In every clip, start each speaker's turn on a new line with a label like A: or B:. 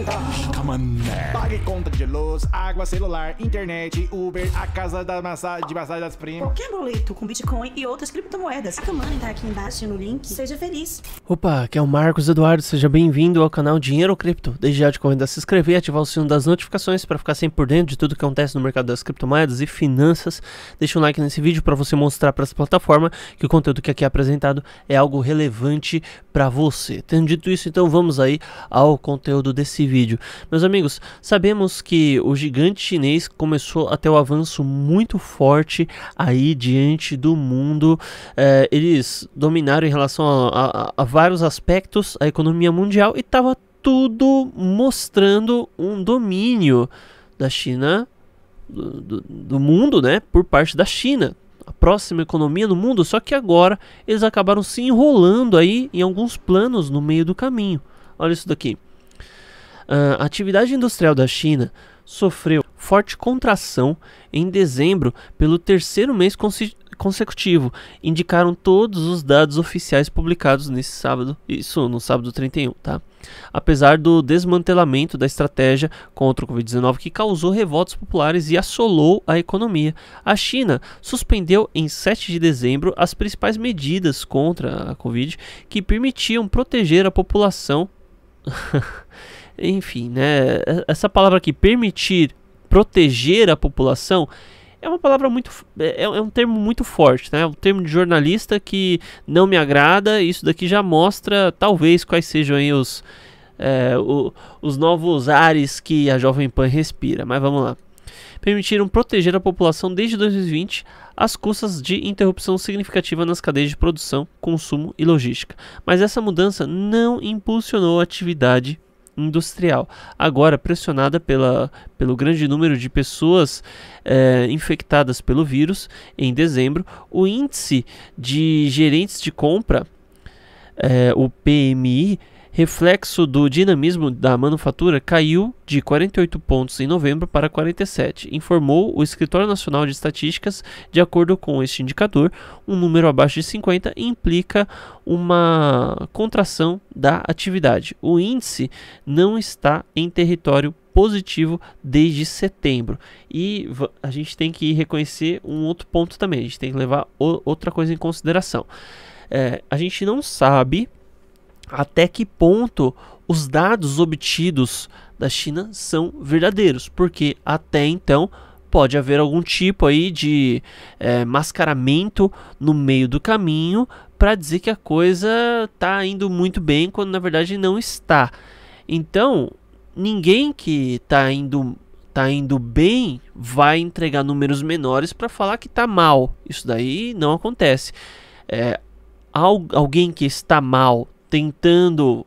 A: 80. Tá mané. Pague conta de luz, água, celular, internet, Uber, a casa da massagem, de massagem das primas. Qualquer boleto com Bitcoin e outras criptomoedas. A Kamani tá aqui embaixo no link. Seja feliz. Opa, aqui é o Marcos Eduardo. Seja bem-vindo ao canal Dinheiro Cripto. Desde já te convido a se inscrever e ativar o sino das notificações para ficar sempre por dentro de tudo que acontece no mercado das criptomoedas e finanças. Deixa um like nesse vídeo para você mostrar para essa plataforma que o conteúdo que aqui é apresentado é algo relevante para você. Tendo dito isso, então vamos aí ao conteúdo desse esse vídeo. Meus amigos, sabemos que o gigante chinês começou a ter um avanço muito forte aí diante do mundo. É, eles dominaram em relação a, a, a vários aspectos a economia mundial e estava tudo mostrando um domínio da China, do, do, do, mundo, né, por parte da China. A próxima economia do mundo, só que agora eles acabaram se enrolando aí em alguns planos no meio do caminho. Olha isso daqui. Ah, a atividade industrial da China sofreu forte contração em dezembro pelo terceiro mês consecutivo, indicaram todos os dados oficiais publicados nesse sábado, isso no sábado 31, tá? Apesar do desmantelamento da estratégia contra o Covid-19 que causou revoltas populares e assolou a economia, a China suspendeu em 7 de dezembro as principais medidas contra a Covid que permitiam proteger a população Enfim, né? Essa palavra aqui, permitir proteger a população, é uma palavra muito. É, é, é, um termo muito forte, né? É um termo de jornalista que não me agrada. Isso daqui já mostra, talvez, quais sejam aí os, é, o, os novos ares que a Jovem Pan respira. Mas vamos lá. Permitiram proteger a população desde 2020 às custas de interrupção significativa nas cadeias de produção, consumo e logística. Mas essa mudança não impulsionou a atividade industrial. Agora, pressionada pela, pelo grande número de pessoas é, infectadas pelo vírus em dezembro, o índice de gerentes de compra, é, o PMI, reflexo do dinamismo da manufatura caiu de 48 pontos em novembro para 47, informou o Escritório Nacional de Estatísticas. De acordo com este indicador, um número abaixo de 50 implica uma contração da atividade. O índice não está em território positivo desde setembro. E a gente tem que reconhecer um outro ponto também, a gente tem que levar outra coisa em consideração. É, a gente não sabe até que ponto os dados obtidos da China são verdadeiros, porque até então pode haver algum tipo aí de é, mascaramento no meio do caminho para dizer que a coisa está indo muito bem quando na verdade não está. Então ninguém que está indo tá indo bem vai entregar números menores para falar que está mal. Isso daí não acontece. É, alguém que está mal tentando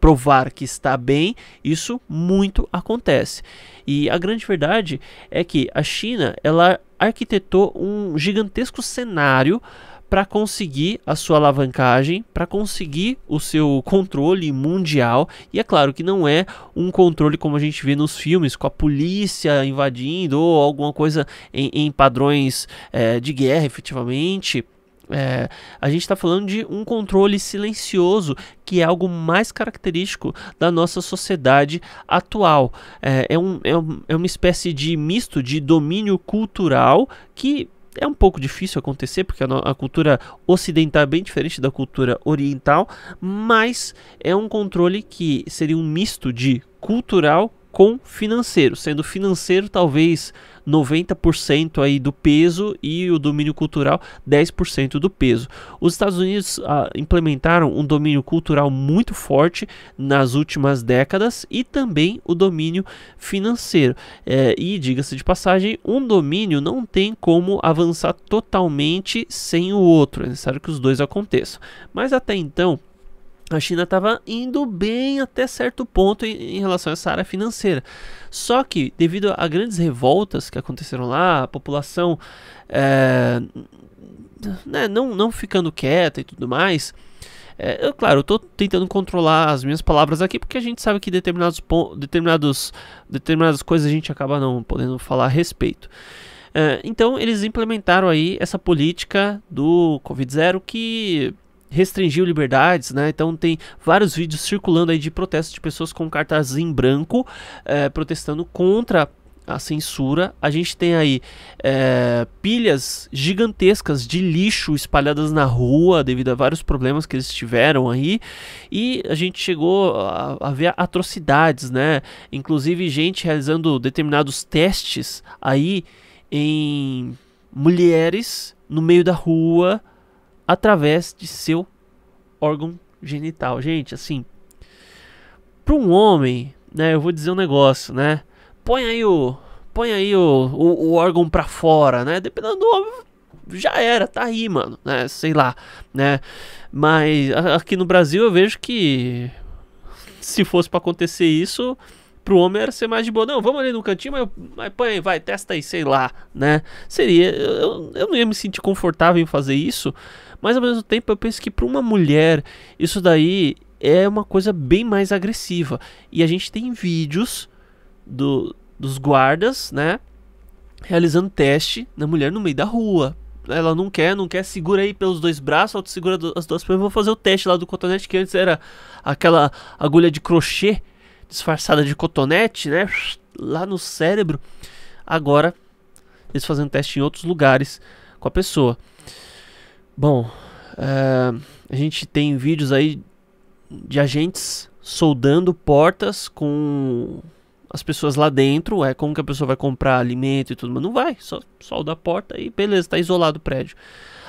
A: provar que está bem, isso muito acontece. E a grande verdade é que a China, ela arquitetou um gigantesco cenário para conseguir a sua alavancagem, para conseguir o seu controle mundial. E é claro que não é um controle como a gente vê nos filmes, com a polícia invadindo ou alguma coisa em, em padrões é, de guerra, efetivamente é, a gente está falando de um controle silencioso, que é algo mais característico da nossa sociedade atual. É, é, um, é, um, é uma espécie de misto de domínio cultural que é um pouco difícil acontecer, porque a, a, cultura ocidental é bem diferente da cultura oriental, mas é um controle que seria um misto de cultural com financeiro, sendo financeiro talvez 90% aí do peso e o domínio cultural 10% do peso. Os Estados Unidos ah, implementaram um domínio cultural muito forte nas últimas décadas e também o domínio financeiro. É, e diga-se de passagem, um domínio não tem como avançar totalmente sem o outro, é necessário que os dois aconteçam. Mas até então, a China estava indo bem até certo ponto em, em, relação a essa área financeira. Só que, devido a grandes revoltas que aconteceram lá, a população é, né, não, não ficando quieta e tudo mais. É, eu, claro, estou tentando controlar as minhas palavras aqui porque a gente sabe que determinados, determinados determinadas coisas a gente acaba não podendo falar a respeito. É, então, eles implementaram aí essa política do Covid-0 que restringiu liberdades, né? Então tem vários vídeos circulando aí de protestos de pessoas com cartazes em branco é, protestando contra a censura. A gente tem aí é, pilhas gigantescas de lixo espalhadas na rua devido a vários problemas que eles tiveram aí. E a gente chegou a, a ver atrocidades, né? Inclusive gente realizando determinados testes aí em mulheres no meio da rua através de seu órgão genital. Gente, assim, para um homem, né, eu vou dizer um negócio, né? Põe aí o põe aí o, o, o órgão para fora, né? Dependendo do homem, já era, tá aí, mano, né? Sei lá, né? Mas aqui no Brasil eu vejo que se fosse para acontecer isso, pro era ser mais de boa. Não, vamos ali no cantinho, mas, mas põe, vai, testa aí, sei lá, né? Seria. Eu, eu não ia me sentir confortável em fazer isso, mas ao mesmo tempo eu penso que para uma mulher isso daí é uma coisa bem mais agressiva. E a gente tem vídeos do, dos guardas, né? Realizando teste na mulher no meio da rua. Ela não quer, não quer, segura aí pelos dois braços, ela segura as duas pernas. Vou fazer o teste lá do cotonete que antes era aquela agulha de crochê disfarçada de cotonete, né? Lá no cérebro. Agora, eles fazendo teste em outros lugares com a pessoa. Bom, eh, a gente tem vídeos aí de agentes soldando portas com as pessoas lá dentro. É como que a pessoa vai comprar alimento e tudo, mas não vai. Só solda a porta e beleza, está isolado o prédio.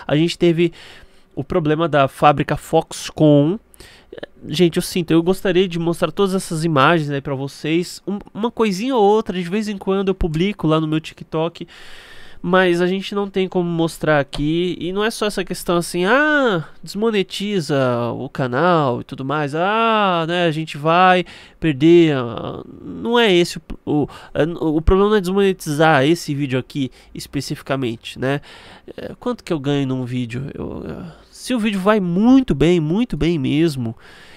A: A gente teve o problema da fábrica Foxconn Gente, eu sinto, eu gostaria de mostrar todas essas imagens aí para vocês. Um, uma coisinha ou outra, de vez em quando eu publico lá no meu TikTok. Mas a gente não tem como mostrar aqui. E não é só essa questão assim, ah, desmonetiza o canal e tudo mais. Ah, né, a gente vai perder. Não é esse o, o, é, o problema não é desmonetizar esse vídeo aqui especificamente, né? É, quanto que eu ganho num vídeo? eu, eu se o vídeo vai muito bem, muito bem mesmo,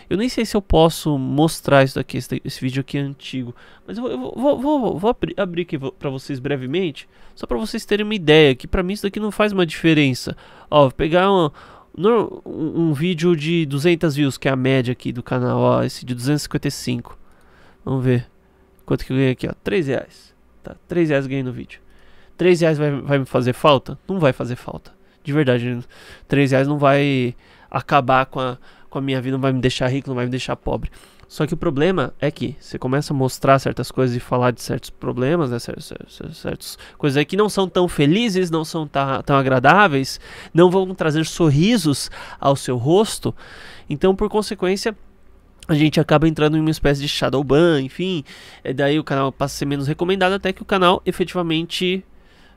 A: eu nem sei se eu posso mostrar isso daqui, esse, esse vídeo aqui é antigo. Mas eu, vou, vou, vou, vou abrir, abrir aqui para vocês brevemente, só para vocês terem uma ideia, que para mim isso daqui não faz uma diferença. Ó, vou pegar um, um, vídeo de 200 views, que é a média aqui do canal, ó, esse de 255. Vamos ver quanto que eu ganhei aqui, ó, 3 reais. Tá, 3 reais ganhei no vídeo. 3 reais vai, vai me fazer falta? Não vai fazer falta de verdade, três reais não vai acabar com a, com a minha vida, não vai me deixar rico, não vai me deixar pobre. Só que o problema é que você começa a mostrar certas coisas e falar de certos problemas, né, certos, certos, certos coisas aí que não são tão felizes, não são tá, tão agradáveis, não vão trazer sorrisos ao seu rosto. Então, por consequência, a gente acaba entrando em uma espécie de shadow ban, enfim, é daí o canal passa a ser menos recomendado até que o canal efetivamente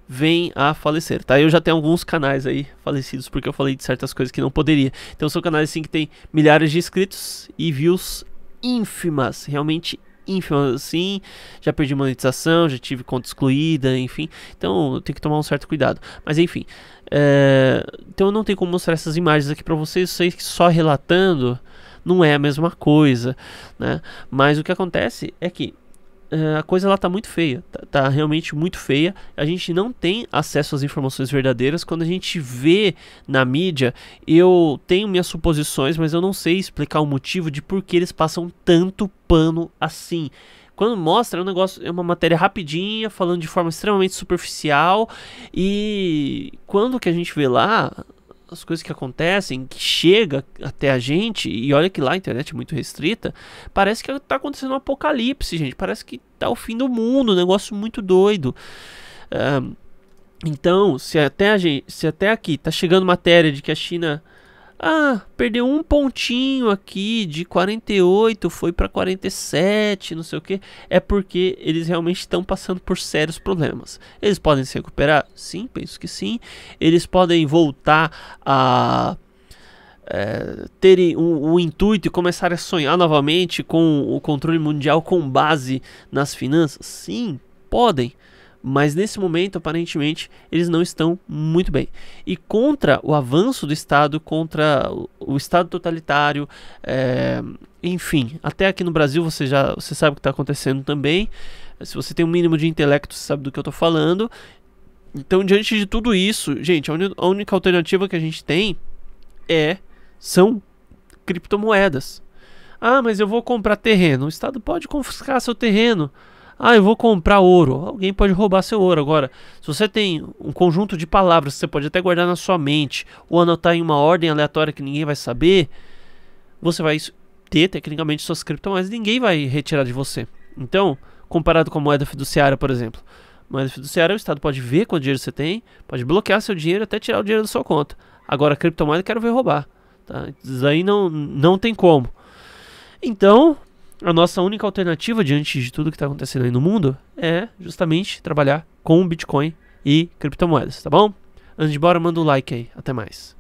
A: vem a falecer, tá? Eu já tenho alguns canais aí falecidos porque eu falei de certas coisas que não poderia. Então são canais assim que tem milhares de inscritos e views ínfimas, realmente ínfimas assim. Já perdi monetização, já tive conta excluída, enfim. Então tem que tomar um certo cuidado. Mas enfim, é... então eu não tenho como mostrar essas imagens aqui para vocês. Eu sei que só relatando não é a mesma coisa, né? Mas o que acontece é que eh, a coisa lá tá muito feia, tá, tá, realmente muito feia. A gente não tem acesso às informações verdadeiras. Quando a gente vê na mídia, eu tenho minhas suposições, mas eu não sei explicar o motivo de por que eles passam tanto pano assim. Quando mostra, é um negócio, é uma matéria rapidinha, falando de forma extremamente superficial. E quando que a gente vê lá, as coisas que acontecem, que chega até a gente, e olha que lá a internet é muito restrita, parece que tá acontecendo um apocalipse, gente. Parece que tá o fim do mundo, um negócio muito doido. Um, então, se até, a gente, se até aqui tá chegando matéria de que a China ah, perdeu um pontinho aqui de 48, foi para 47, não sei o que. É porque eles realmente estão passando por sérios problemas. Eles podem se recuperar? Sim, penso que sim. Eles podem voltar a é, terem um, um, intuito e começar a sonhar novamente com o controle mundial com base nas finanças? Sim, podem mas nesse momento, aparentemente, eles não estão muito bem. E contra o avanço do Estado, contra o Estado totalitário, é, enfim, até aqui no Brasil você já você sabe o que está acontecendo também. Se você tem um mínimo de intelecto, você sabe do que eu estou falando. Então, diante de tudo isso, gente, a, a única alternativa que a gente tem é são criptomoedas. Ah, mas eu vou comprar terreno. O Estado pode confiscar seu terreno. Ah, eu vou comprar ouro. Alguém pode roubar seu ouro. Agora, se você tem um conjunto de palavras que você pode até guardar na sua mente ou anotar em uma ordem aleatória que ninguém vai saber, você vai ter tecnicamente suas criptomoedas ninguém vai retirar de você. Então, comparado com a moeda fiduciária, por exemplo. Moeda fiduciária, o Estado pode ver quanto dinheiro você tem, pode bloquear seu dinheiro até tirar o dinheiro da sua conta. Agora, a criptomoeda eu quero ver roubar. Tá? Isso aí não, não tem como. Então, a nossa única alternativa diante de tudo que está acontecendo aí no mundo é justamente trabalhar com Bitcoin e criptomoedas, tá bom? Antes de ir embora, manda um like aí. Até mais.